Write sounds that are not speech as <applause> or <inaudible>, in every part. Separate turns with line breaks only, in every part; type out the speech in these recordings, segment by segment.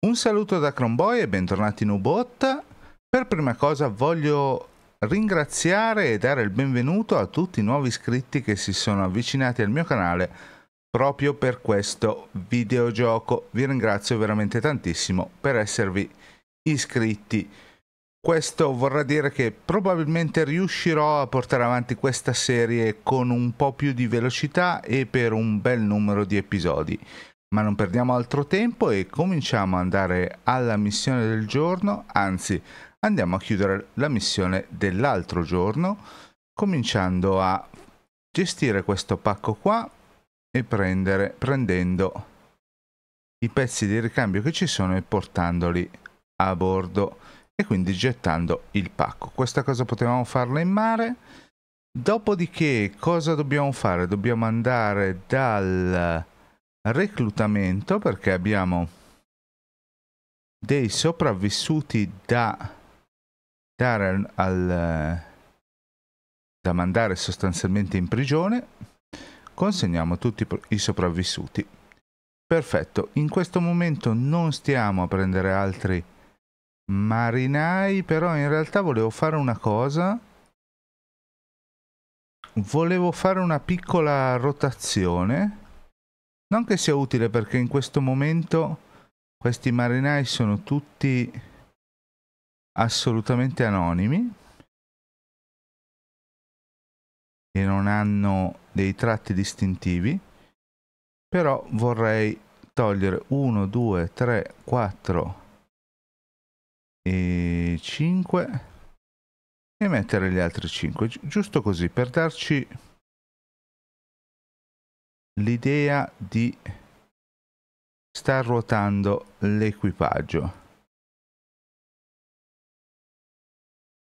Un saluto da Cronboy e bentornati in Ubot. Per prima cosa voglio ringraziare e dare il benvenuto a tutti i nuovi iscritti che si sono avvicinati al mio canale proprio per questo videogioco. Vi ringrazio veramente tantissimo per esservi iscritti. Questo vorrà dire che probabilmente riuscirò a portare avanti questa serie con un po' più di velocità e per un bel numero di episodi. Ma non perdiamo altro tempo e cominciamo ad andare alla missione del giorno, anzi andiamo a chiudere la missione dell'altro giorno cominciando a gestire questo pacco qua e prendere, prendendo i pezzi di ricambio che ci sono e portandoli a bordo e quindi gettando il pacco. Questa cosa potevamo farla in mare. Dopodiché cosa dobbiamo fare? Dobbiamo andare dal reclutamento perché abbiamo dei sopravvissuti da dare al da mandare sostanzialmente in prigione consegniamo tutti i sopravvissuti perfetto in questo momento non stiamo a prendere altri marinai però in realtà volevo fare una cosa volevo fare una piccola rotazione non che sia utile perché in questo momento questi marinai sono tutti assolutamente anonimi e non hanno dei tratti distintivi, però vorrei togliere 1, 2, 3, 4 e 5 e mettere gli altri 5, giusto così per darci l'idea di star ruotando
l'equipaggio.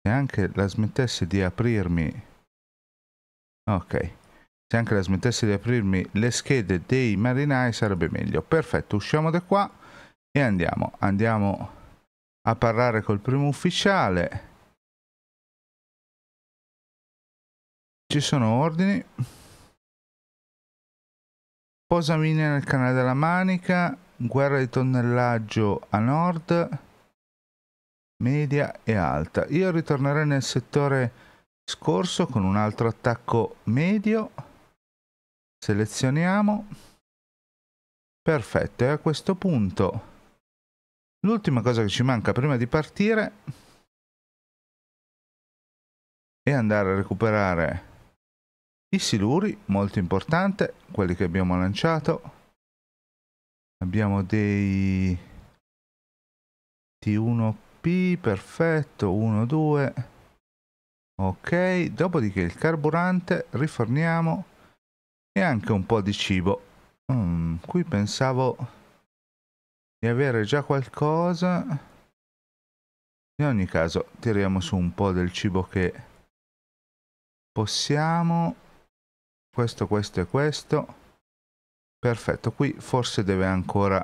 Se
anche la smettesse di aprirmi... Ok. Se anche la smettesse di aprirmi le schede dei marinai sarebbe meglio. Perfetto, usciamo da qua e andiamo. Andiamo a parlare col primo ufficiale.
Ci sono ordini
posa Posami nel canale della Manica, guerra di tonnellaggio a nord, media e alta. Io ritornerei nel settore scorso con un altro attacco medio. Selezioniamo. Perfetto, e a questo punto l'ultima cosa che ci manca prima di partire è andare a recuperare i siluri, molto importante, quelli che abbiamo lanciato. Abbiamo dei T1P, perfetto, 1, 2. Ok, dopodiché il carburante, riforniamo e anche un po' di cibo. Mm, qui pensavo di avere già qualcosa. In ogni caso, tiriamo su un po' del cibo che possiamo questo, questo e questo. Perfetto, qui forse deve ancora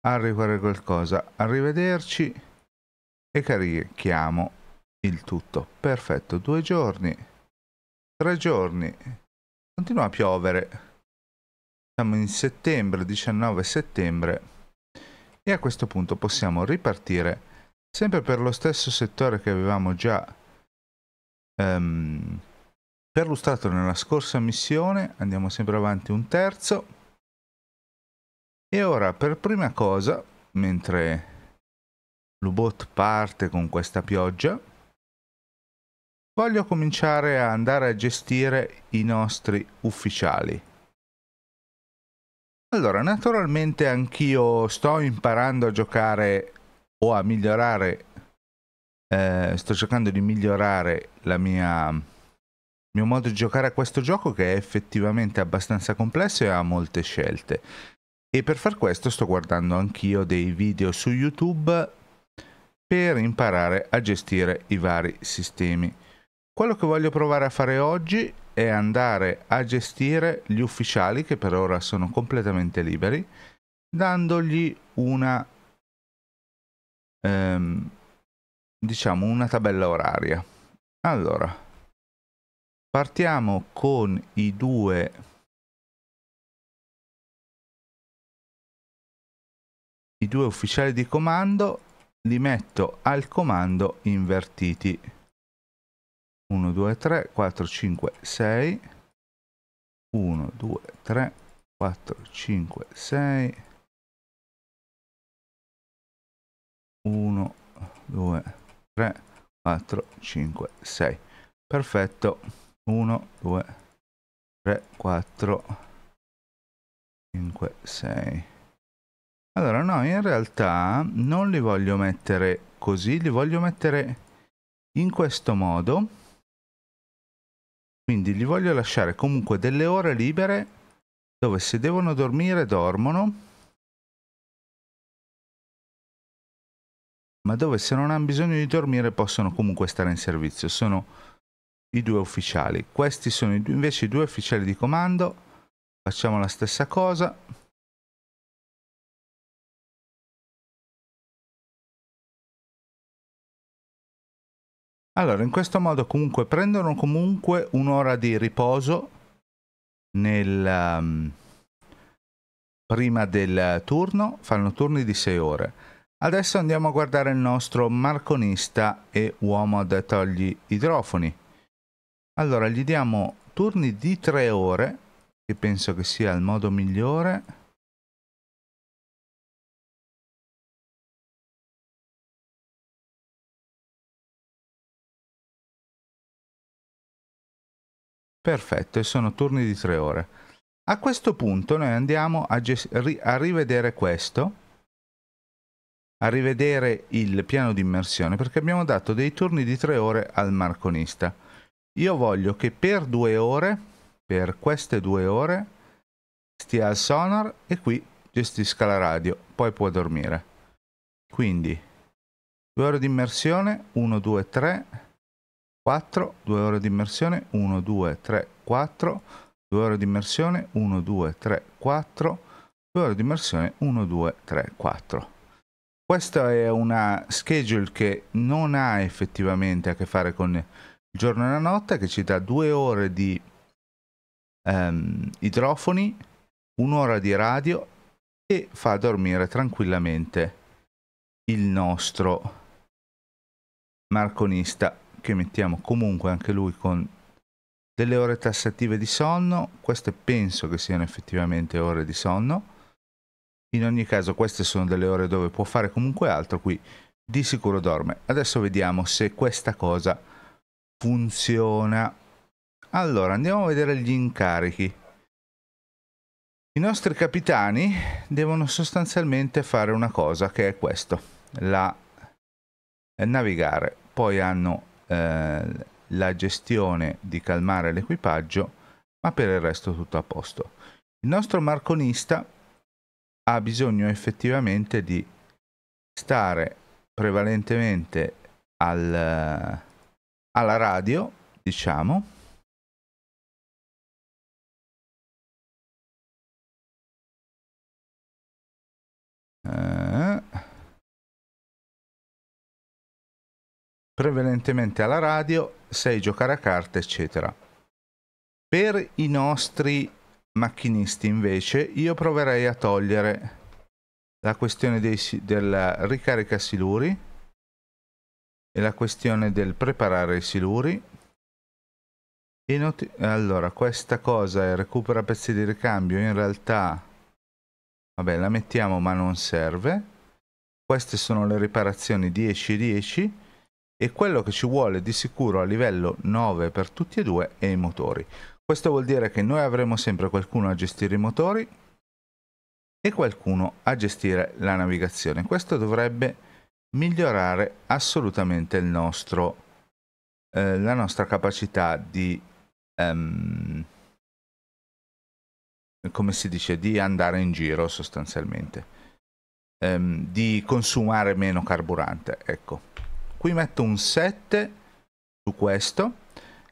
arrivare qualcosa. Arrivederci e carichiamo il tutto. Perfetto, due giorni, tre giorni. Continua a piovere. Siamo in settembre, 19 settembre. E a questo punto possiamo ripartire sempre per lo stesso settore che avevamo già um, perlustrato nella scorsa missione, andiamo sempre avanti un terzo. E ora per prima cosa, mentre l'ubot parte con questa pioggia, voglio cominciare a andare a gestire i nostri ufficiali. Allora, naturalmente anch'io sto imparando a giocare o a migliorare, eh, sto cercando di migliorare la mia mio modo di giocare a questo gioco che è effettivamente abbastanza complesso e ha molte scelte. E per far questo sto guardando anch'io dei video su YouTube per imparare a gestire i vari sistemi. Quello che voglio provare a fare oggi è andare a gestire gli ufficiali che per ora sono completamente liberi, dandogli una ehm, diciamo una tabella oraria. Allora, Partiamo con i due i due ufficiali di comando li metto al comando invertiti 1 2 3 4 5 6 1 2 3 4 5 6 1 2 3 4 5 6 perfetto 1, 2, 3, 4, 5, 6. Allora, no, in realtà non li voglio mettere così, li voglio mettere in questo modo. Quindi gli voglio lasciare comunque delle ore libere dove se devono dormire dormono. Ma dove se non hanno bisogno di dormire possono comunque stare in servizio. Sono i due ufficiali. Questi sono invece i due ufficiali di comando. Facciamo la stessa cosa. Allora, in questo modo comunque prendono comunque un'ora di riposo nel, um, prima del turno, fanno turni di 6 ore. Adesso andiamo a guardare il nostro marconista e uomo adatto agli idrofoni. Allora, gli diamo turni di 3 ore, che penso che sia il modo migliore. Perfetto, e sono turni di 3 ore. A questo punto noi andiamo a, a rivedere questo a rivedere il piano di immersione perché abbiamo dato dei turni di 3 ore al marconista. Io voglio che per due ore, per queste due ore, stia al sonar e qui gestisca la radio, poi può dormire. Quindi, due ore di immersione, 1, 2, 3, 4, due ore di immersione, 1, 2, 3, 4, due ore di immersione, 1, 2, 3, 4, due ore di immersione, 1, 2, 3, 4. Questa è una schedule che non ha effettivamente a che fare con il giorno e la notte che ci dà due ore di um, idrofoni, un'ora di radio e fa dormire tranquillamente il nostro marconista che mettiamo comunque anche lui con delle ore tassative di sonno, queste penso che siano effettivamente ore di sonno. In ogni caso queste sono delle ore dove può fare comunque altro, qui di sicuro dorme. Adesso vediamo se questa cosa funziona. Allora, andiamo a vedere gli incarichi. I nostri capitani devono sostanzialmente fare una cosa, che è questo, la eh, navigare. Poi hanno eh, la gestione di calmare l'equipaggio, ma per il resto tutto a posto. Il nostro marconista ha bisogno effettivamente di stare prevalentemente al alla radio, diciamo. Eh, prevalentemente alla radio, sai giocare a carte, eccetera. Per i nostri macchinisti invece io proverei a togliere la questione dei, del ricarica siluri è la questione del preparare i siluri. Inut allora, questa cosa è eh, recupera pezzi di ricambio, in realtà... Vabbè, la mettiamo ma non serve. Queste sono le riparazioni 10 e 10 e quello che ci vuole di sicuro a livello 9 per tutti e due è i motori. Questo vuol dire che noi avremo sempre qualcuno a gestire i motori e qualcuno a gestire la navigazione. Questo dovrebbe migliorare assolutamente il nostro, eh, la nostra capacità di, um, come si dice, di andare in giro sostanzialmente, um, di consumare meno carburante. Ecco, qui metto un 7 su questo.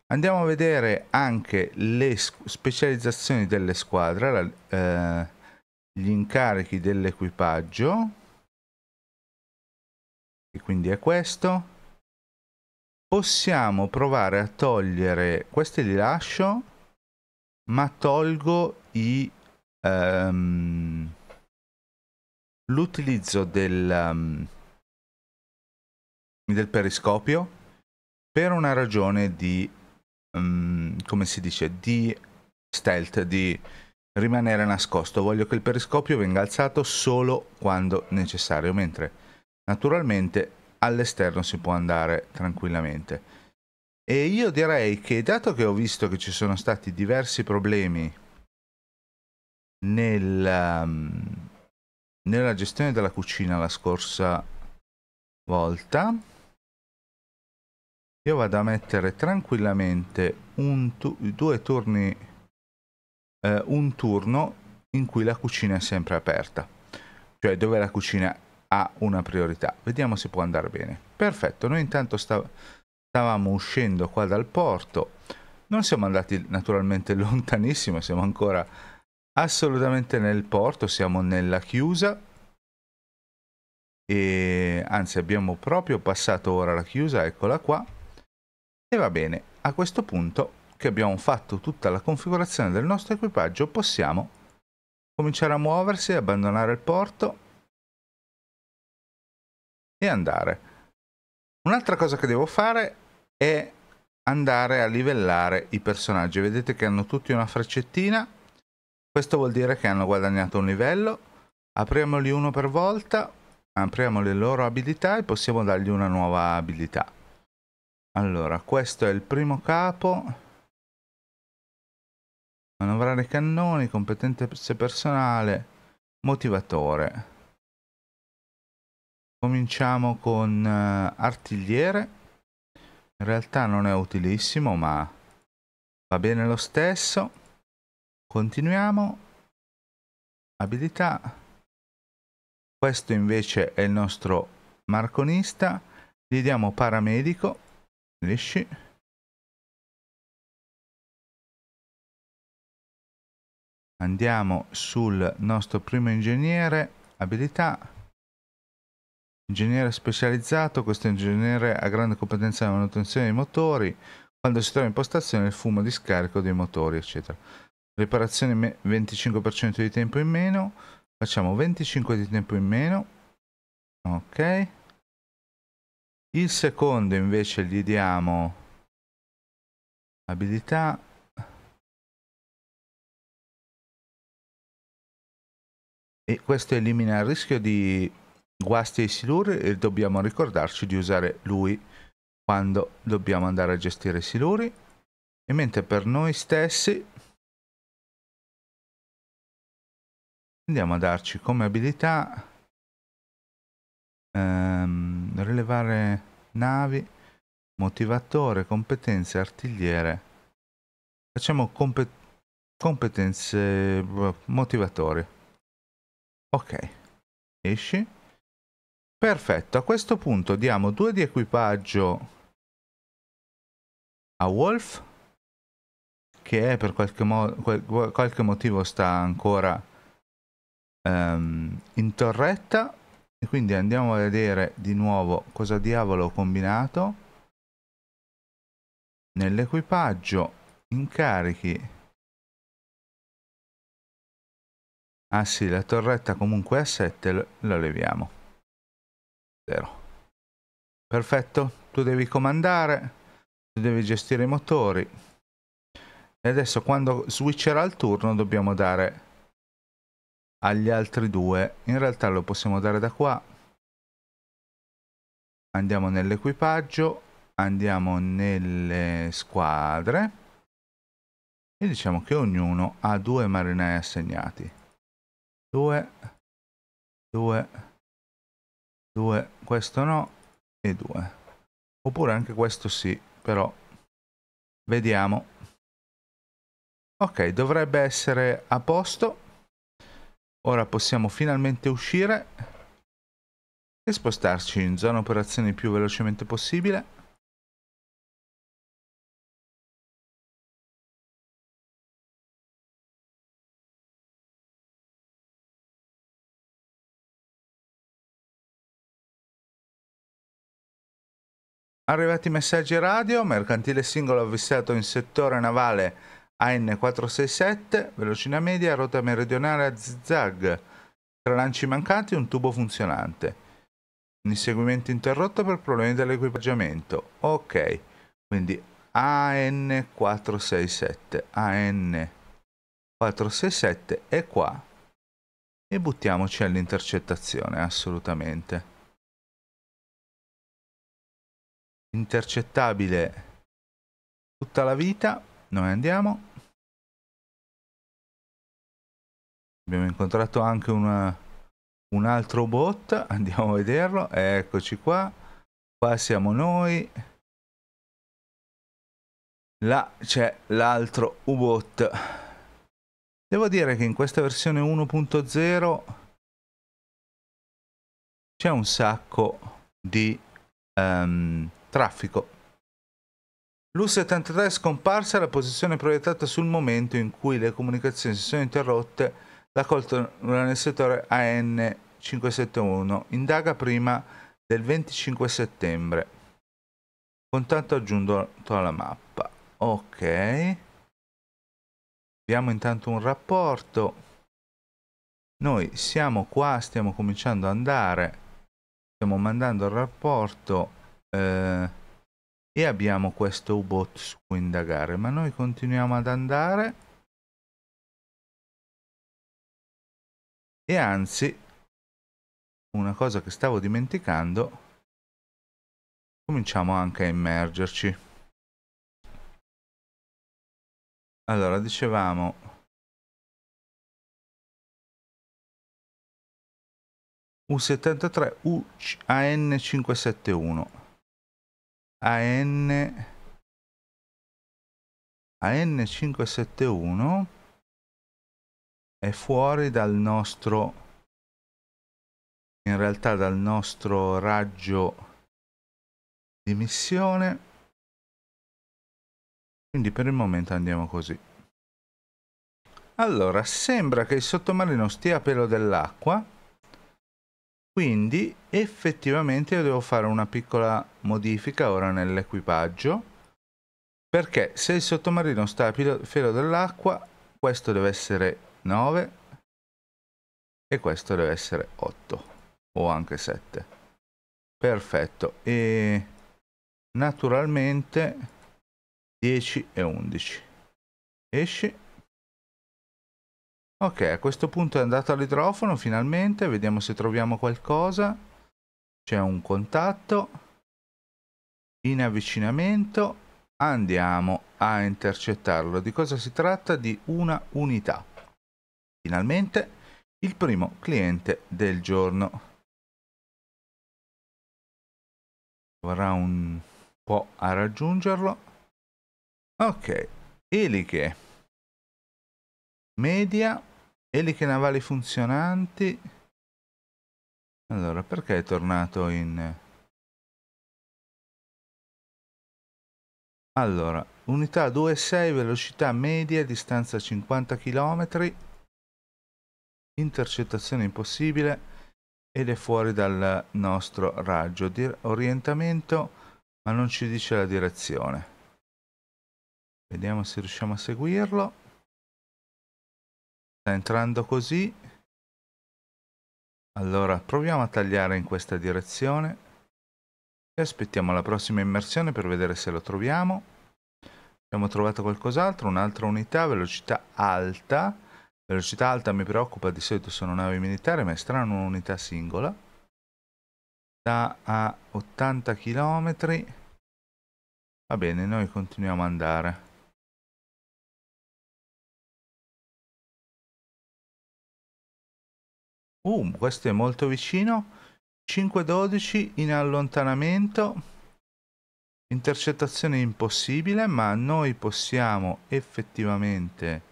Andiamo a vedere anche le specializzazioni delle squadre, la, eh, gli incarichi dell'equipaggio quindi è questo possiamo provare a togliere questi li lascio ma tolgo i um, l'utilizzo del um, del periscopio per una ragione di um, come si dice di stealth di rimanere nascosto voglio che il periscopio venga alzato solo quando necessario mentre Naturalmente all'esterno si può andare tranquillamente. E io direi che dato che ho visto che ci sono stati diversi problemi nella, ehm, nella gestione della cucina la scorsa volta, io vado a mettere tranquillamente tu, due turni, eh, un turno in cui la cucina è sempre aperta, cioè dove la cucina ha una priorità. Vediamo se può andare bene. Perfetto, noi intanto stav stavamo uscendo qua dal porto. Non siamo andati naturalmente <laughs> lontanissimo, siamo ancora assolutamente nel porto, siamo nella chiusa. E anzi abbiamo proprio passato ora la chiusa, eccola qua. E va bene, a questo punto che abbiamo fatto tutta la configurazione del nostro equipaggio possiamo cominciare a muoversi, abbandonare il porto e andare. Un'altra cosa che devo fare è andare a livellare i personaggi. Vedete che hanno tutti una freccettina. Questo vuol dire che hanno guadagnato un livello. Apriamoli uno per volta, apriamo le loro abilità e possiamo dargli una nuova abilità. Allora, questo è il primo capo. Manovrare cannoni, competenza personale, motivatore. Cominciamo con uh, artigliere. In realtà non è utilissimo, ma va bene lo stesso. Continuiamo. Abilità. Questo invece è il nostro marconista. Gli diamo paramedico. Lisci. Andiamo sul nostro primo ingegnere. Abilità ingegnere specializzato, questo ingegnere ha grande competenza nella manutenzione dei motori, quando si trova in postazione il fumo di scarico dei motori, eccetera. Riparazione 25% di tempo in meno, facciamo 25 di tempo in meno, ok. Il secondo invece gli
diamo abilità
e questo elimina il rischio di guasti ai siluri e dobbiamo ricordarci di usare lui quando dobbiamo andare a gestire i siluri e mentre per noi stessi andiamo a darci come abilità ehm, rilevare navi motivatore competenze artigliere facciamo compet competenze eh, motivatori ok esci Perfetto, a questo punto diamo 2 di equipaggio a Wolf, che è per qualche, mo qualche motivo sta ancora um, in torretta. E quindi andiamo a vedere di nuovo cosa diavolo ho combinato. Nell'equipaggio incarichi... Ah sì, la torretta comunque è a 7 lo, lo leviamo. 0. Perfetto, tu devi comandare, tu devi gestire i motori. E adesso quando switcherà il turno dobbiamo dare agli altri due. In realtà lo possiamo dare da qua. Andiamo nell'equipaggio, andiamo nelle squadre e diciamo che ognuno ha due marinai assegnati. Due, due, 2, questo no e 2. Oppure anche questo sì, però vediamo. Ok, dovrebbe essere a posto. Ora possiamo finalmente uscire e spostarci in zona operazioni più velocemente possibile. Arrivati messaggi radio, mercantile singolo avvistato in settore navale AN467, velocina media, ruota meridionale a zigzag, tra lanci mancati, un tubo funzionante. Un inseguimento interrotto per problemi dell'equipaggiamento. Ok, quindi AN467, AN467 è qua e buttiamoci all'intercettazione, assolutamente. intercettabile
tutta la vita noi andiamo
abbiamo incontrato anche una, un altro bot <laughs> andiamo a vederlo eccoci qua qua siamo noi là c'è l'altro u-bot devo dire che in questa versione 1.0 c'è un sacco di um, traffico. L'U-73 è scomparsa alla posizione proiettata sul momento in cui le comunicazioni si sono interrotte la colta nel settore AN571 indaga prima del 25 settembre. Contatto aggiunto alla mappa. Ok. Abbiamo intanto un rapporto. Noi siamo qua, stiamo cominciando ad andare. Stiamo mandando il rapporto eh, e abbiamo questo U-Bot su cui indagare, ma noi continuiamo ad andare
e anzi, una
cosa che stavo dimenticando, cominciamo anche a immergerci. Allora, dicevamo... U73 UAN571 AN AN571 è fuori dal nostro in realtà dal nostro raggio di missione quindi per il momento andiamo così allora sembra che il sottomarino stia a pelo dell'acqua quindi effettivamente io devo fare una piccola modifica ora nell'equipaggio perché se il sottomarino sta a filo dell'acqua questo deve essere 9 e questo deve essere 8 o anche 7 perfetto e naturalmente 10 e 11 esci Ok, a questo punto è andato all'idrofono finalmente, vediamo se troviamo qualcosa. C'è un contatto. In avvicinamento andiamo a intercettarlo. Di cosa si tratta? Di una unità. Finalmente il primo cliente del giorno.
Vorrà un po' a
raggiungerlo. Ok, eliche media, eliche navali funzionanti. Allora, perché è tornato in... Allora, unità 2,6, velocità media, distanza 50 km, intercettazione impossibile ed è fuori dal nostro raggio di orientamento, ma non ci dice la direzione. Vediamo se riusciamo a seguirlo. Sta entrando così. Allora, proviamo a tagliare in questa direzione. E aspettiamo la prossima immersione per vedere se lo troviamo. Abbiamo trovato qualcos'altro, un'altra unità, velocità alta. Velocità alta mi preoccupa, di solito sono navi militari, ma è strano un'unità singola. da a 80 km.
Va bene, noi continuiamo ad andare.
Uh, questo è molto vicino. 5-12 in allontanamento. Intercettazione impossibile, ma noi possiamo effettivamente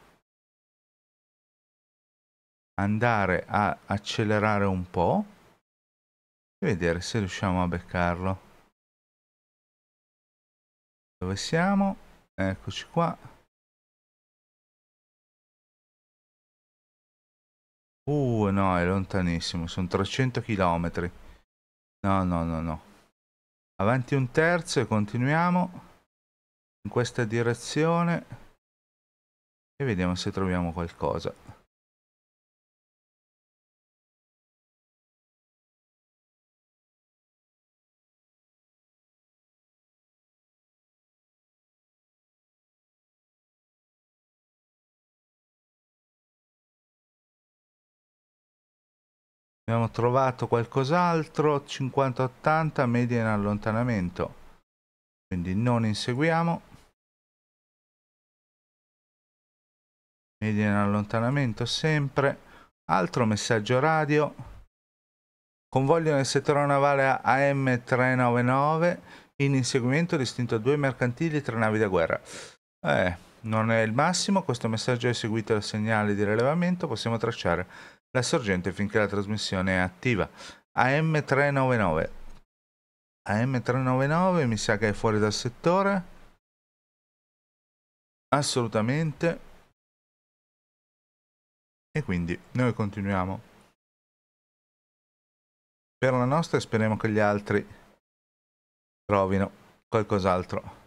andare a accelerare un po'
e vedere se riusciamo a beccarlo. Dove siamo? Eccoci qua.
Uh, no, è lontanissimo, sono 300 km. No, no, no, no. Avanti un terzo e continuiamo in questa direzione e vediamo se troviamo qualcosa. Abbiamo trovato qualcos'altro, 50-80, media in allontanamento. Quindi non inseguiamo. Media in allontanamento sempre. Altro messaggio radio. Convoglio nel settore navale AM399 in inseguimento distinto due mercantili e tre navi da guerra. Eh, non è il massimo, questo messaggio è seguito dal segnale di rilevamento, possiamo tracciare la sorgente finché la trasmissione è attiva. AM399. AM399 mi sa che è fuori dal settore. Assolutamente. E quindi noi continuiamo. Per la nostra speriamo che gli altri trovino qualcos'altro.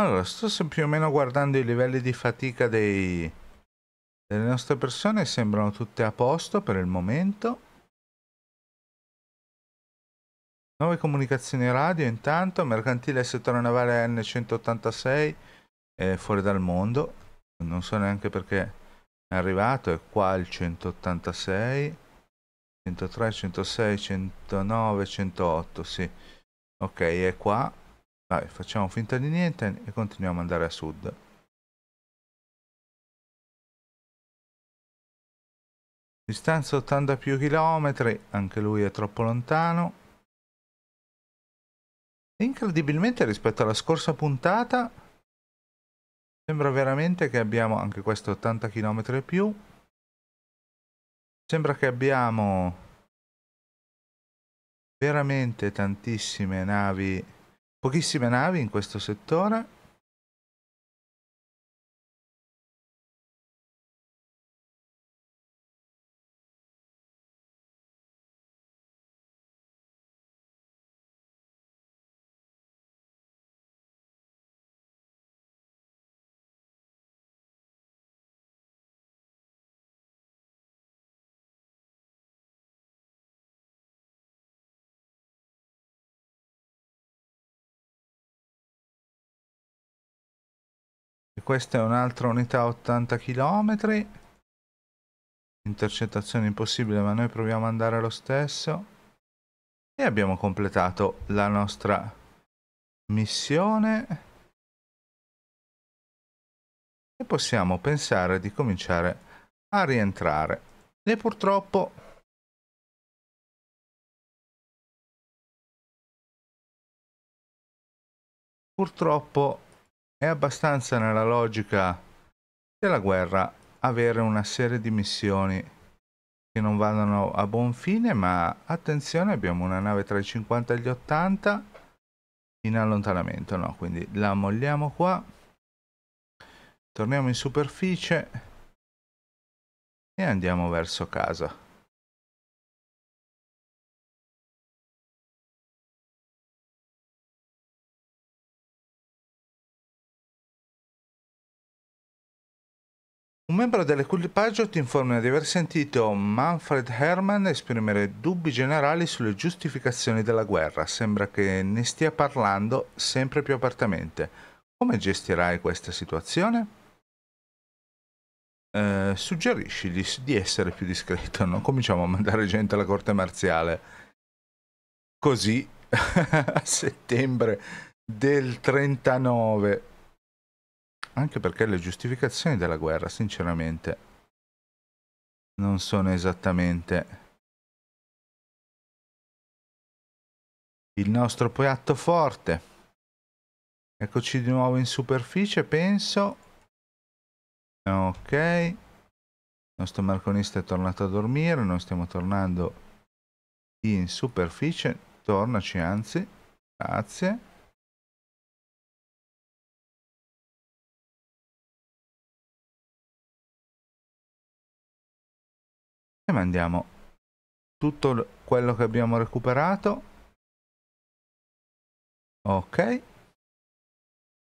Allora, sto più o meno guardando i livelli di fatica dei, delle nostre persone, sembrano tutte a posto per il momento. Nuove comunicazioni radio intanto, mercantile settore navale N186 eh, fuori dal mondo, non so neanche perché è arrivato, è qua il 186, 103, 106, 109, 108, sì. Ok, è qua. Dai, facciamo finta di niente e continuiamo ad andare a sud. Distanza 80 più chilometri, anche lui è troppo lontano. Incredibilmente rispetto alla scorsa puntata, sembra veramente che abbiamo anche questo 80 km e più. Sembra che abbiamo veramente tantissime navi pochissime navi in
questo settore
questa è un'altra unità 80 km intercettazione impossibile ma noi proviamo ad andare lo stesso e abbiamo completato la nostra missione e possiamo pensare di
cominciare a rientrare e purtroppo
purtroppo è abbastanza nella logica della guerra avere una serie di missioni che non vadano a buon fine, ma attenzione, abbiamo una nave tra i 50 e gli 80 in allontanamento, no? Quindi la molliamo qua. Torniamo in superficie e andiamo verso casa. membro dell'equipaggio ti informa di aver sentito Manfred Herman esprimere dubbi generali sulle giustificazioni della guerra. Sembra che ne stia parlando sempre più apertamente. Come gestirai questa situazione? Eh, suggeriscigli di essere più discreto, non cominciamo a mandare gente alla corte marziale. Così, <laughs> a settembre del 39 anche perché le giustificazioni della guerra, sinceramente, non sono esattamente il nostro piatto forte. Eccoci di nuovo in superficie, penso. Ok. Il nostro marconista è tornato a dormire, noi stiamo tornando in superficie. Tornaci anzi. Grazie.
e mandiamo tutto quello che
abbiamo recuperato ok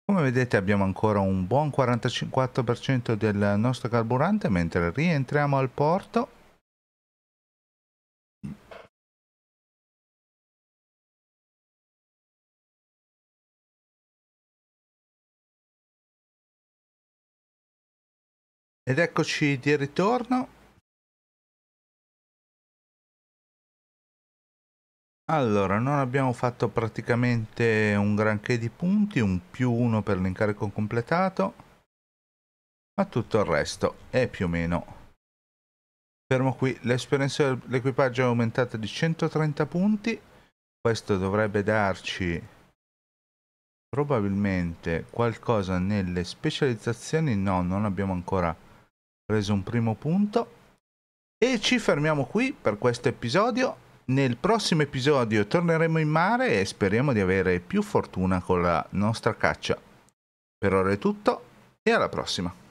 come vedete abbiamo ancora un buon 45% del nostro carburante mentre rientriamo al porto
Ed eccoci di ritorno.
Allora, non abbiamo fatto praticamente un granché di punti, un più uno per l'incarico completato, ma tutto il resto è più o meno. Fermo qui, l'esperienza dell'equipaggio è aumentata di 130 punti, questo dovrebbe darci probabilmente qualcosa nelle specializzazioni, no, non abbiamo ancora preso un primo punto. E ci fermiamo qui per questo episodio. Nel prossimo episodio torneremo in mare e speriamo di avere più fortuna con la nostra caccia. Per ora è tutto e alla prossima.